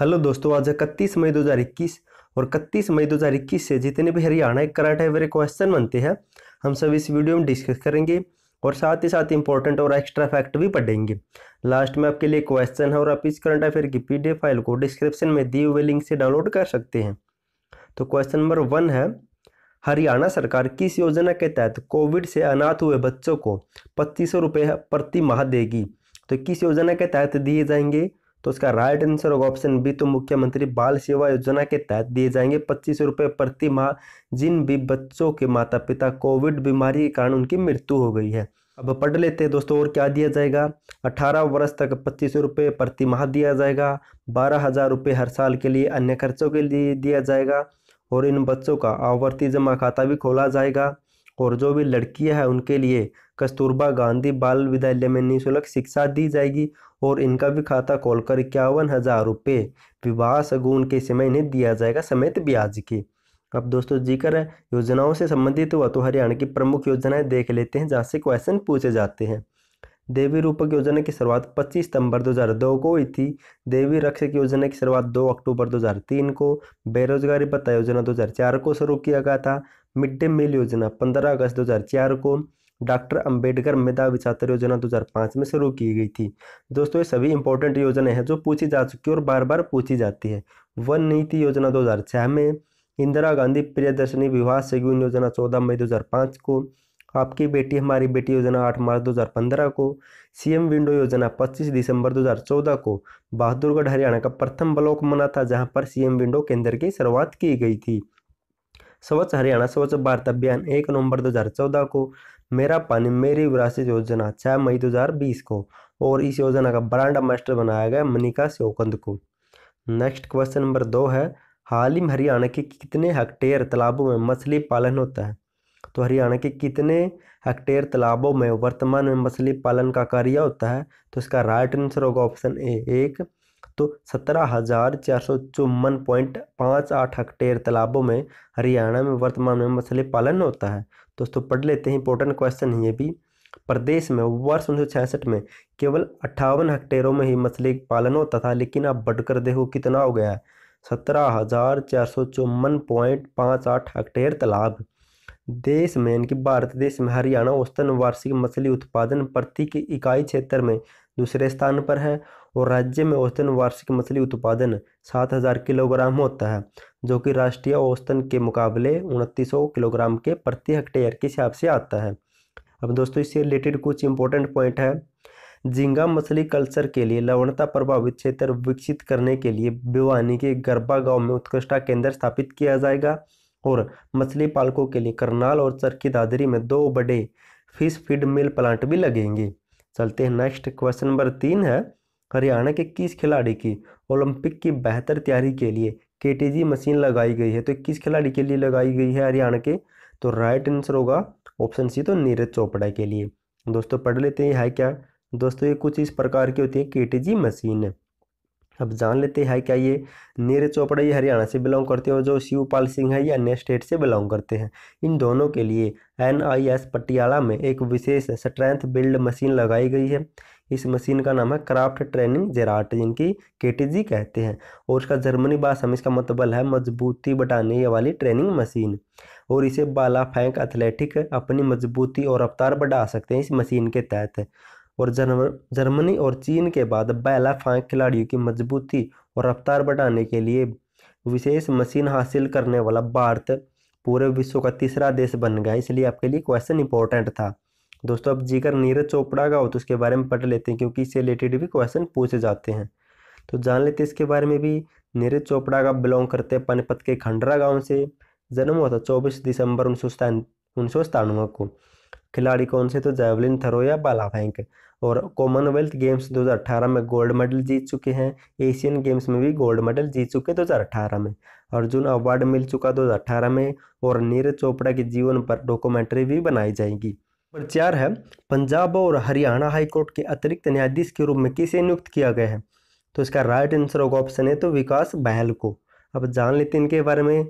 hello दोस्तों आज इकतीस मई 2021 और इकतीस मई 2021 से जितने भी हरियाणा के कराटे वाले क्वेश्चन बनते हैं हम सब इस वीडियो में डिस्कस करेंगे और साथ ही साथ इंपॉर्टेंट और एक्स्ट्रा फैक्ट भी पढ़ेंगे लास्ट में आपके लिए क्वेश्चन है और आप इस करंट अफेयर की पी फाइल को डिस्क्रिप्शन में दिए हुए लिंक से डाउनलोड कर सकते हैं तो क्वेश्चन नंबर वन है हरियाणा सरकार किस योजना के तहत कोविड से अनाथ हुए बच्चों को पच्चीस सौ रुपये प्रति माह देगी तो किस योजना के तहत दिए जाएंगे तो इसका राइट आंसर होगा ऑप्शन बी तो मुख्यमंत्री बाल सेवा योजना के तहत दिए जाएंगे पच्चीस रुपये प्रति माह जिन भी बच्चों के माता पिता कोविड बीमारी के कारण उनकी मृत्यु हो गई है अब पढ़ लेते हैं दोस्तों और क्या दिया जाएगा 18 वर्ष तक पच्चीस रुपये प्रति माह दिया जाएगा बारह हज़ार रुपये हर साल के लिए अन्य खर्चों के लिए दिया जाएगा और इन बच्चों का आवर्ती जमा खाता भी खोला जाएगा और जो भी लड़कियां हैं उनके लिए कस्तूरबा गांधी बाल विद्यालय में निःशुल्क शिक्षा दी जाएगी और इनका भी खाता खोलकर इक्यावन हज़ार रुपये विवाह सगुन के समय इन्हें दिया जाएगा समेत ब्याज के अब दोस्तों जिक्र योजनाओं से संबंधित हुआ तो हरियाणा की प्रमुख योजनाएं देख लेते हैं जहाँ से क्वेश्चन पूछे जाते हैं देवी रूपक योजना की शुरुआत 25 सितंबर 2002 को हुई थी देवी रक्षक योजना की शुरुआत 2 अक्टूबर 2003 को बेरोजगारी भत्ता योजना 2004 को शुरू किया गया था मिड डे मील योजना 15 अगस्त 2004 को डॉक्टर अंबेडकर मेधा विचात्र योजना 2005 में शुरू की गई थी दोस्तों ये सभी इंपॉर्टेंट योजनाएं हैं जो पूछी जा चुकी है और बार बार पूछी जाती है वन नीति योजना दो में इंदिरा गांधी प्रियदर्शनी विवाह शगुन योजना चौदह मई दो को आपकी बेटी हमारी बेटी योजना 8 मार्च 2015 को सीएम विंडो योजना 25 दिसंबर 2014 को बहादुरगढ़ हरियाणा का प्रथम ब्लॉक बना था जहां पर सीएम विंडो केंद्र की शुरुआत की गई थी स्वच्छ हरियाणा स्वच्छ भारत अभियान एक नवंबर 2014 को मेरा पानी मेरी विरासत योजना छः मई 2020 को और इस योजना का ब्रांड मास्टर बनाया गया मनिका श्योकंद को नेक्स्ट क्वेश्चन नंबर दो है हाल ही में हरियाणा के कितने हेक्टेयर तालाबों में मछली पालन होता है तो हरियाणा के कितने हेक्टेयर तालाबों में वर्तमान में मछली पालन का कार्य होता है तो इसका राइट आंसर होगा ऑप्शन ए एक तो सत्रह हजार चार सौ चौवन पॉइंट पाँच आठ हेक्टेयर तालाबों में हरियाणा में वर्तमान में मछली पालन होता है दोस्तों पढ़ लेते हैं इंपॉर्टेंट क्वेश्चन ये भी प्रदेश में वर्ष उन्नीस में केवल अट्ठावन हेक्टेयरों में ही मछली पालन होता था लेकिन अब बढ़कर देखो कितना हो गया है सत्रह हजार चार सौ चौवन पॉइंट पाँच आठ हेक्टेयर तालाब देश में यानी कि भारत देश में हरियाणा औसतन वार्षिक मछली उत्पादन प्रति की इकाई क्षेत्र में दूसरे स्थान पर है और राज्य में औसतन वार्षिक मछली उत्पादन सात हज़ार किलोग्राम होता है जो कि राष्ट्रीय औसतन के मुकाबले उनतीस सौ किलोग्राम के प्रति हेक्टेयर के हिसाब से आता है अब दोस्तों इससे रिलेटेड कुछ इंपॉर्टेंट पॉइंट है झींगा मछली कल्चर के लिए लवणता प्रभावित क्षेत्र विकसित करने के लिए भिवानी के गरबा गांव में उत्कृष्टता केंद्र स्थापित किया जाएगा और मछली पालकों के लिए करनाल और चरखी दादरी में दो बड़े फिश फीड मिल प्लांट भी लगेंगे चलते हैं नेक्स्ट क्वेश्चन नंबर तीन है हरियाणा के किस खिलाड़ी की ओलंपिक की बेहतर तैयारी के लिए के मशीन लगाई गई है तो किस खिलाड़ी के लिए लगाई गई है हरियाणा के तो राइट आंसर होगा ऑप्शन सी तो नीरज चोपड़ा के लिए दोस्तों पढ़ लेते हैं है क्या दोस्तों ये कुछ इस प्रकार की होती है के मशीन अब जान लेते हैं क्या ये नीरज चोपड़ा ये हरियाणा से बिलोंग करते हैं और जो शिवपाल सिंह है ये अन्य स्टेट से बिलोंग करते हैं इन दोनों के लिए एनआईएस पटियाला में एक विशेष स्ट्रेंथ बिल्ड मशीन लगाई गई है इस मशीन का नाम है क्राफ्ट ट्रेनिंग जेराट जिनकी केटीजी कहते हैं और इसका जर्मनी भाषा में इसका मतबल है मजबूती बटाने वाली ट्रेनिंग मशीन और इसे बाला फैंक एथलेटिक अपनी मजबूती और रफ्तार बढ़ा सकते हैं इस मशीन के तहत और जर्मनी और चीन के बाद बैला फांक खिलाड़ियों की मजबूती और रफ्तार बढ़ाने के लिए विशेष मशीन हासिल करने वाला भारत पूरे विश्व का तीसरा देश बन गया इसलिए आपके लिए क्वेश्चन इंपॉर्टेंट था दोस्तों अब जिकर नीरज चोपड़ा का हो तो उसके बारे में पढ़ लेते हैं क्योंकि इससे रिलेटेड भी क्वेश्चन पूछे जाते हैं तो जान लेते इसके बारे में भी नीरज चोपड़ा का बिलोंग करते हैं पानीपत के खंडरा गाँव से जन्म हुआ था चौबीस दिसंबर उन्नीस को खिलाड़ी कौन से तो जैवलिन थरो या बाला फेंक और कॉमनवेल्थ गेम्स 2018 में गोल्ड मेडल जीत चुके हैं एशियन गेम्स में भी गोल्ड मेडल जीत चुके 2018 में अर्जुन अवार्ड मिल चुका 2018 में और नीरज चोपड़ा के जीवन पर डॉक्यूमेंट्री भी बनाई जाएगी नंबर चार है पंजाब और हरियाणा हाईकोर्ट के अतिरिक्त न्यायाधीश के रूप में किसे नियुक्त किया गया है तो इसका राइट आंसर होगा ऑप्शन है तो विकास बहल को अब जान लेते हैं इनके बारे में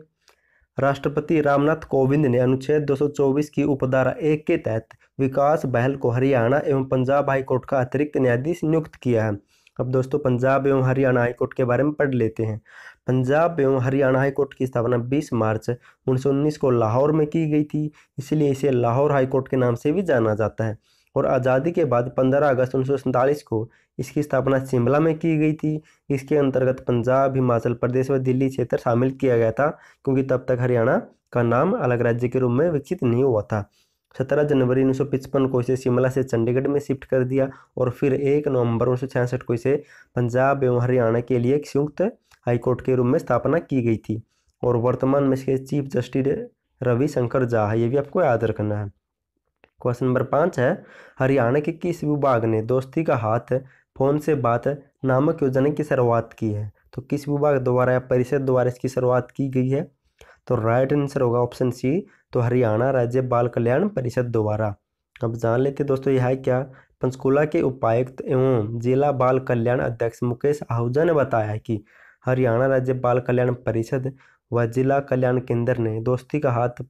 राष्ट्रपति रामनाथ कोविंद ने अनुच्छेद 224 की उपधारा एक के तहत विकास बहल को हरियाणा एवं पंजाब हाईकोर्ट का अतिरिक्त न्यायाधीश नियुक्त किया है अब दोस्तों पंजाब एवं हरियाणा हाईकोर्ट के बारे में पढ़ लेते हैं पंजाब एवं हरियाणा हाईकोर्ट की स्थापना 20 मार्च 1919 को लाहौर में की गई थी इसलिए इसे लाहौर हाईकोर्ट के नाम से भी जाना जाता है और आज़ादी के बाद 15 अगस्त उन्नीस को इसकी स्थापना शिमला में की गई थी इसके अंतर्गत पंजाब हिमाचल प्रदेश व दिल्ली क्षेत्र शामिल किया गया था क्योंकि तब तक हरियाणा का नाम अलग राज्य के रूप में विकसित नहीं हुआ था सत्रह जनवरी उन्नीस को इसे शिमला से चंडीगढ़ में शिफ्ट कर दिया और फिर एक नवंबर उन्नीस को इसे पंजाब एवं हरियाणा के लिए एक संयुक्त हाईकोर्ट के रूप में स्थापना की गई थी और वर्तमान में इसके चीफ जस्टिस रविशंकर झा है ये भी आपको याद रखना है क्वेश्चन नंबर पाँच है हरियाणा के किस विभाग ने दोस्ती का हाथ फोन से बात नामक योजना की शुरुआत की है तो किस विभाग द्वारा या परिषद द्वारा इसकी शुरुआत की गई है तो राइट आंसर होगा ऑप्शन सी तो हरियाणा राज्य बाल कल्याण परिषद द्वारा अब जान लेते दोस्तों यह है क्या पंचकूला के उपायुक्त एवं जिला बाल कल्याण अध्यक्ष मुकेश आहूजा ने बताया कि हरियाणा राज्य बाल कल्याण परिषद व जिला कल्याण केंद्र ने दोस्ती का हाथ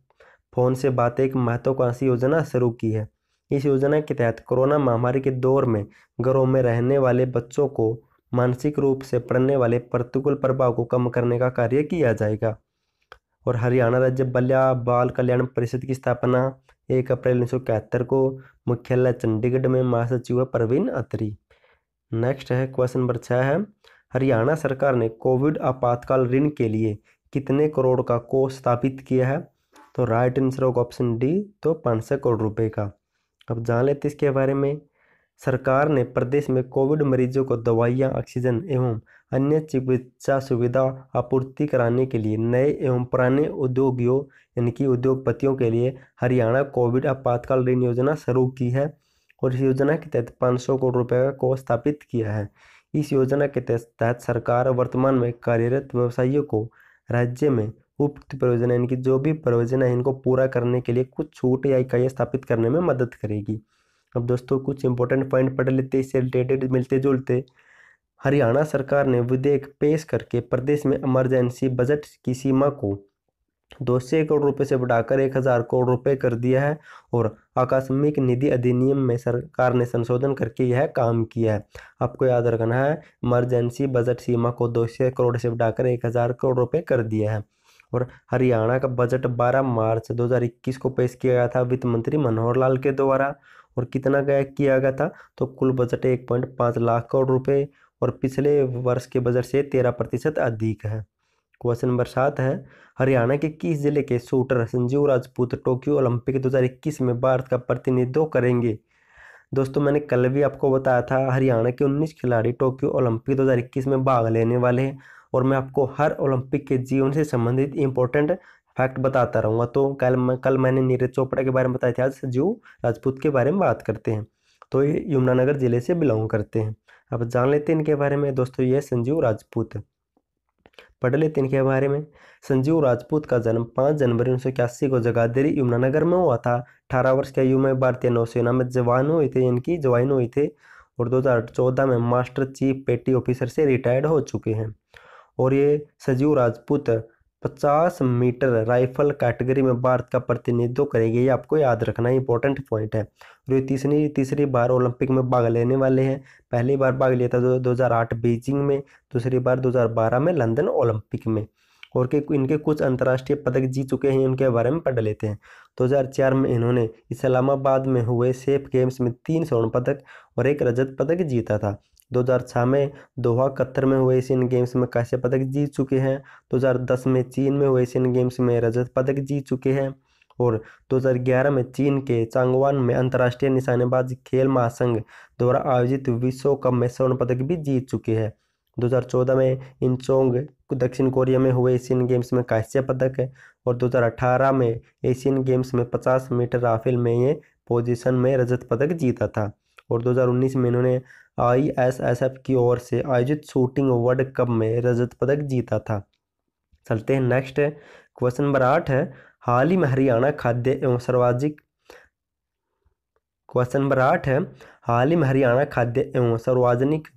फ़ोन से बातें एक महत्वाकांक्षी योजना शुरू की है इस योजना के तहत कोरोना महामारी के दौर में घरों में रहने वाले बच्चों को मानसिक रूप से पड़ने वाले प्रतिकूल प्रभाव को कम करने का कार्य किया जाएगा और हरियाणा राज्य बल्या बाल कल्याण परिषद की स्थापना एक अप्रैल उन्नीस सौ इकहत्तर को मुख्यालय चंडीगढ़ में महासचिव है प्रवीण अत्री नेक्स्ट है क्वेश्चन नंबर छः है हरियाणा सरकार ने कोविड आपातकाल ऋण के लिए कितने करोड़ का कोष स्थापित किया है तो राइट आंसर होगा ऑप्शन डी तो पाँच सौ करोड़ रुपए का अब जान लेते इसके बारे में सरकार ने प्रदेश में कोविड मरीजों को दवाइयाँ ऑक्सीजन एवं अन्य चिकित्सा सुविधा आपूर्ति कराने के लिए नए एवं पुराने उद्योगियों यानी कि उद्योगपतियों के लिए हरियाणा कोविड आपातकाल ऋण योजना शुरू की है और इस योजना के तहत पाँच सौ करोड़ रुपये को स्थापित किया है इस योजना के तहत सरकार वर्तमान में कार्यरत व्यवसायियों को राज्य में उपयुक्त प्रयोजन यानी कि जो भी प्रयोजन है इनको पूरा करने के लिए कुछ छूट या इकाइयाँ स्थापित करने में मदद करेगी अब दोस्तों कुछ इंपॉर्टेंट पॉइंट पढ़ लेते इससे रिलेटेड मिलते जुलते हरियाणा सरकार ने विधेयक पेश करके प्रदेश में इमरजेंसी बजट की सीमा को दो सौ करोड़ रुपए से बढ़ाकर एक हज़ार करोड़ रुपए कर दिया है और आकस्मिक निधि अधिनियम में सरकार ने संशोधन करके यह काम किया है आपको याद रखना है इमरजेंसी बजट सीमा को दो सौ करोड़ से बढ़ाकर एक हज़ार करोड़ रुपए कर दिया है और हरियाणा का बजट 12 मार्च 2021 को पेश किया गया था वित्त मंत्री मनोहर लाल के द्वारा और कितना गया किया गया था तो कुल बजट एक पॉइंट पाँच लाख करोड़ रुपए और पिछले वर्ष के बजट से तेरह प्रतिशत अधिक है क्वेश्चन नंबर सात है हरियाणा के किस जिले के shooter Sanjeev Rajput Tokyo Olympic दो में भारत का प्रतिनिधित्व करेंगे दोस्तों मैंने कल भी आपको बताया था हरियाणा के 19 खिलाड़ी टोक्यो ओलंपिक 2021 में भाग लेने वाले हैं और मैं आपको हर ओलंपिक के जीवन से संबंधित इंपॉर्टेंट फैक्ट बताता रहूँगा तो कल मैं कल मैंने नीरज चोपड़ा के बारे में बताया था जो राजपूत के बारे में बात करते हैं तो ये यमुनानगर जिले से बिलोंग करते हैं अब जान लेते हैं इनके बारे में दोस्तों ये संजीव राजपूत पढ़ लेते हैं इनके बारे में संजीव राजपूत का जन्म पाँच जनवरी उन्नीस को जगाधरी यमुनानगर में हुआ था अठारह वर्ष की आयु में भारतीय नौसेना में जवान हुए थे इनकी ज्वाइन हुई थे और 2014 में मास्टर चीफ पेटी ऑफिसर से रिटायर्ड हो चुके हैं और ये सजीव राजपूत 50 मीटर राइफल कैटेगरी में भारत का प्रतिनिधित्व करेंगे ये आपको याद रखना इंपॉर्टेंट पॉइंट है और ये तीसरी तीसरी बार ओलंपिक में भाग लेने वाले हैं पहली बार भाग लिया था दो हज़ार बीजिंग में दूसरी बार 2012 में लंदन ओलंपिक में और के इनके कुछ अंतर्राष्ट्रीय पदक जीत चुके हैं उनके बारे में पढ़ लेते हैं 2004 में इन्होंने इस्लामाबाद में हुए सेफ गेम्स में तीन स्वर्ण पदक और एक रजत पदक जीता था 2006 में दोहा कत्तर में हुए एशियन गेम्स में कैसे पदक जीत चुके हैं 2010 में चीन में हुए एशियन गेम्स में रजत पदक जीत चुके हैं और 2011 में चीन के चांगवान में अंतर्राष्ट्रीय निशानेबाज खेल महासंघ द्वारा आयोजित विश्व कप में स्वर्ण पदक भी जीत चुके हैं 2014 में इंचोंग दक्षिण कोरिया में हुए एशियन गेम्स में कांस्य पदक है और 2018 में एशियन गेम्स में 50 मीटर राफेल में ये पोजीशन में रजत पदक जीता था और 2019 में इन्होंने आईएसएसएफ की ओर से आयोजित शूटिंग वर्ल्ड कप में रजत पदक जीता था चलते हैं नेक्स्ट क्वेश्चन नंबर आठ है हाल ही में हरियाणा खाद्य एवं सर्वाधिक क्वेश्चन नंबर आठ है हाल ही में हरियाणा खाद्य एवं सार्वजनिक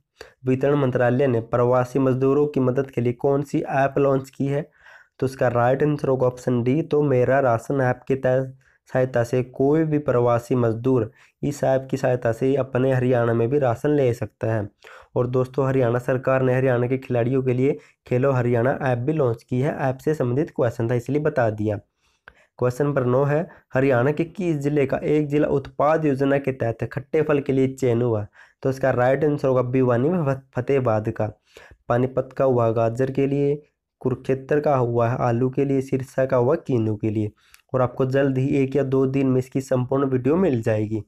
वितरण मंत्रालय ने प्रवासी मजदूरों की मदद के लिए कौन सी ऐप लॉन्च की है तो इसका राइट आंसर होगा ऑप्शन डी तो मेरा राशन ऐप के तहत सहायता से कोई भी प्रवासी मजदूर इस ऐप की सहायता से अपने हरियाणा में भी राशन ले सकता है और दोस्तों हरियाणा सरकार ने हरियाणा के खिलाड़ियों के लिए खेलो हरियाणा ऐप भी लॉन्च की है ऐप से संबंधित क्वेश्चन था इसलिए बता दिया क्वेश्चन नंबर नौ है हरियाणा के किस जिले का एक जिला उत्पाद योजना के तहत खट्टे फल के लिए चयन हुआ तो इसका राइट आंसर होगा भिवानी में फतेहबाद का पानीपत का हुआ गाजर के लिए कुरुक्षेत्र का हुआ है आलू के लिए सिरसा का हुआ कीनू के लिए और आपको जल्द ही एक या दो दिन में इसकी संपूर्ण वीडियो मिल जाएगी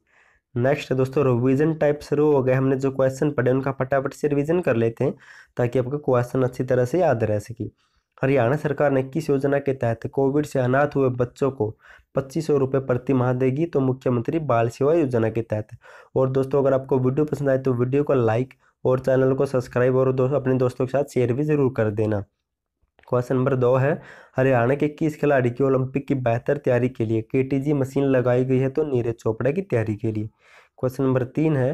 नेक्स्ट दोस्तों रिवीजन टाइप शुरू हो गए हमने जो क्वेश्चन पढ़े उनका फटाफट से रिवीजन कर लेते हैं ताकि आपका क्वेश्चन अच्छी तरह से याद रह सके हरियाणा सरकार ने किस योजना के तहत कोविड से अनाथ हुए बच्चों को पच्चीस सौ रुपये प्रति माह देगी तो मुख्यमंत्री बाल सेवा योजना के तहत और दोस्तों अगर आपको वीडियो पसंद आए तो वीडियो को लाइक और चैनल को सब्सक्राइब और दोस्तों अपने दोस्तों के साथ शेयर भी ज़रूर कर देना क्वेश्चन नंबर दो है हरियाणा के किस खिलाड़ी की ओलंपिक की बेहतर तैयारी के लिए केटीजी मशीन लगाई गई है तो नीरज चोपड़ा की तैयारी के लिए क्वेश्चन नंबर तीन है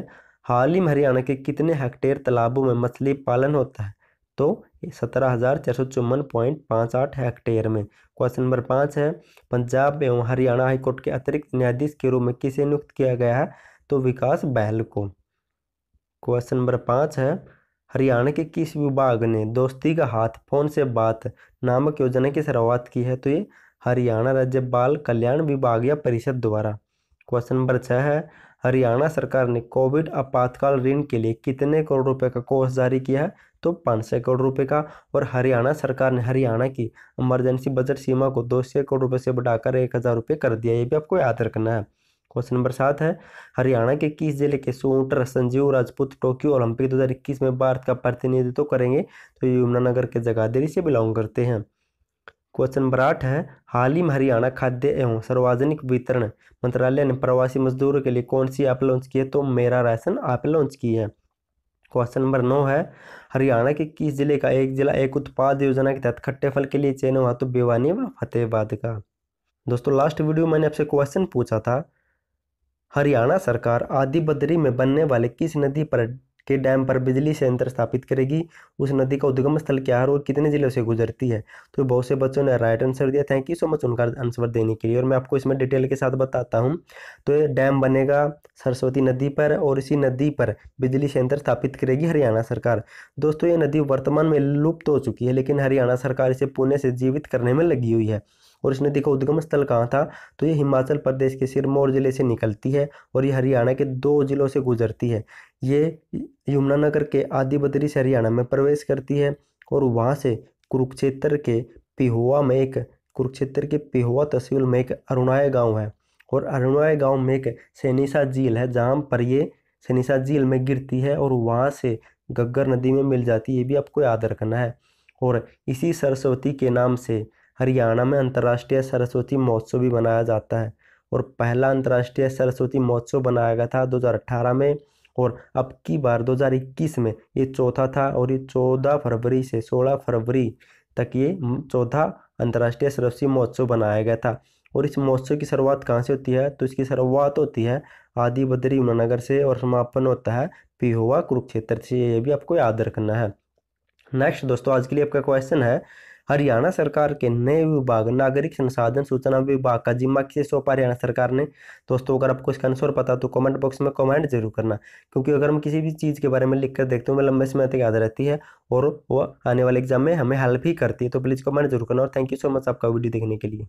हाल ही में हरियाणा के कितने हेक्टेयर तालाबों में मछली पालन होता है तो सत्रह हज़ार चार सौ चौवन पॉइंट पाँच आठ हेक्टेयर में क्वेश्चन नंबर पाँच है पंजाब एवं हरियाणा हाईकोर्ट के अतिरिक्त न्यायाधीश के रूप में किसे नियुक्त किया गया है तो विकास बहल को क्वेश्चन नंबर पाँच है हरियाणा के किस विभाग ने दोस्ती का हाथ फोन से बात नामक योजना की शुरुआत की है तो ये हरियाणा राज्य बाल कल्याण विभाग या परिषद द्वारा क्वेश्चन नंबर छः है हरियाणा सरकार ने कोविड आपातकाल ऋण के लिए कितने करोड़ रुपए का कोष जारी किया है तो पाँच सौ करोड़ रुपए का और हरियाणा सरकार ने हरियाणा की इमरजेंसी बजट सीमा को दो सौ करोड़ रुपए से बढ़ाकर एक हज़ार रुपये कर दिया ये भी आपको याद रखना है क्वेश्चन नंबर सात है हरियाणा के किस जिले के shooter Sanjeev Rajput Tokyo Olympic 2021 में भारत का प्रतिनिधित्व करेंगे तो यमुनानगर के जगाधरी से बिलोंग करते हैं क्वेश्चन नंबर आठ है हाल ही में हरियाणा खाद्य एवं सार्वजनिक वितरण मंत्रालय ने प्रवासी मजदूरों के लिए कौन सी ऐप लॉन्च की है तो मेरा राशन ऐप लॉन्च की है क्वेश्चन नंबर नौ है हरियाणा के किस जिले का एक जिला एक उत्पाद योजना के तहत खट्टे फल के लिए चयन हुआ तो भिवानी व फतेहबाद का दोस्तों लास्ट वीडियो मैंने आपसे क्वेश्चन पूछा था हरियाणा सरकार आदि बद्री में बनने वाले किस नदी पर के डैम पर बिजली संयंत्र स्थापित करेगी उस नदी का उद्गम स्थल क्या है और कितने जिलों से गुजरती है तो बहुत से बच्चों ने राइट आंसर दिया थैंक यू सो मच उनका आंसर देने के लिए और मैं आपको इसमें डिटेल के साथ बताता हूँ तो डैम बनेगा सरस्वती नदी पर और इसी नदी पर बिजली संयंत्र स्थापित करेगी हरियाणा सरकार दोस्तों ये नदी वर्तमान में लुप्त हो चुकी है लेकिन हरियाणा सरकार इसे पुणे से जीवित करने में लगी हुई है और इसने देखो उद्गम स्थल कहाँ था तो ये हिमाचल प्रदेश के सिरमौर जिले से निकलती है और ये हरियाणा के दो ज़िलों से गुजरती है ये यमुनानगर के आदि बद्री से हरियाणा में प्रवेश करती है और वहाँ से कुरुक्षेत्र के पिहुआ में एक कुरुक्षेत्र के पिहुआ तहसील में एक अरुणाय गाँव है और अरुणाय गाँव में एक सेनिसा झील है जहाँ पर ये सेनिसा झील में गिरती है और वहाँ से गग्गर नदी में मिल जाती है ये भी आपको याद रखना है और इसी सरस्वती के नाम से हरियाणा में अंतर्राष्ट्रीय सरस्वती महोत्सव भी मनाया जाता है और पहला अंतर्राष्ट्रीय सरस्वती महोत्सव बनाया गया था 2018 में और अब की बार 2021 में ये चौथा था और ये 14 फरवरी से 16 फरवरी तक ये चौथा अंतर्राष्ट्रीय सरस्वती महोत्सव बनाया गया था और इस महोत्सव की शुरुआत कहाँ से होती है तो इसकी शुरुआत होती है आदि बद्री यमुनानगर से और समापन होता है पिहोवा कुरुक्षेत्र से ये भी आपको याद रखना है नेक्स्ट दोस्तों आज के लिए आपका क्वेश्चन है हरियाणा सरकार के नए विभाग नागरिक संसाधन सूचना विभाग का जिम्मा किसे सौंपा हरियाणा सरकार ने दोस्तों अगर आपको इसका आंसर पता तो कमेंट बॉक्स में कमेंट जरूर करना क्योंकि अगर हम किसी भी चीज़ के बारे में लिख कर देखते हैं मैं लंबे समय तक याद रहती है और वह आने वाले एग्जाम में हमें हेल्प ही करती है तो प्लीज़ कमेंट जरूर करना और थैंक यू सो मच आपका वीडियो देखने के लिए